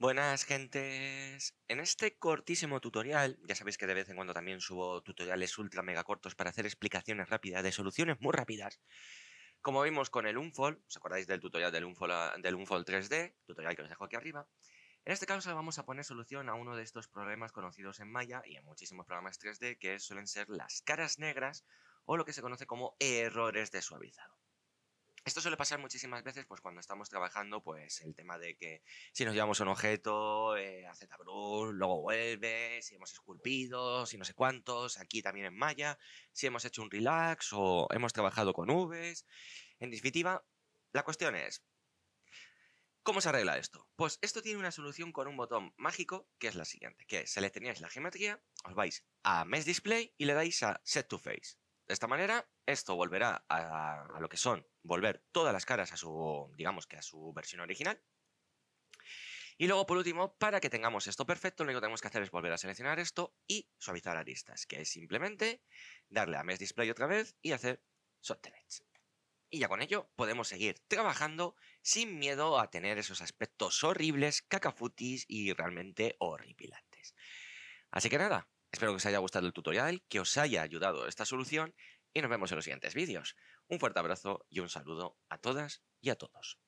Buenas gentes, en este cortísimo tutorial, ya sabéis que de vez en cuando también subo tutoriales ultra mega cortos para hacer explicaciones rápidas de soluciones muy rápidas, como vimos con el Unfold, ¿os acordáis del tutorial del Unfold, ah, del Unfold 3D? Tutorial que os dejo aquí arriba. En este caso vamos a poner solución a uno de estos problemas conocidos en Maya y en muchísimos programas 3D que suelen ser las caras negras o lo que se conoce como errores de suavizado. Esto suele pasar muchísimas veces pues, cuando estamos trabajando pues, el tema de que si nos llevamos un objeto eh, a luego vuelve, si hemos esculpido, si no sé cuántos, aquí también en Maya, si hemos hecho un relax o hemos trabajado con Vs. En definitiva, la cuestión es, ¿Cómo se arregla esto? Pues esto tiene una solución con un botón mágico que es la siguiente, que seleccionáis la geometría, os vais a Mesh Display y le dais a Set to Face. De esta manera, esto volverá a, lo que son, volver todas las caras a su, digamos que a su versión original. Y luego, por último, para que tengamos esto perfecto, lo único que tenemos que hacer es volver a seleccionar esto y suavizar aristas, que es simplemente darle a Mesh Display otra vez y hacer Soft Y ya con ello podemos seguir trabajando sin miedo a tener esos aspectos horribles, cacafutis y realmente horripilantes. Así que nada, Espero que os haya gustado el tutorial, que os haya ayudado esta solución y nos vemos en los siguientes vídeos. Un fuerte abrazo y un saludo a todas y a todos.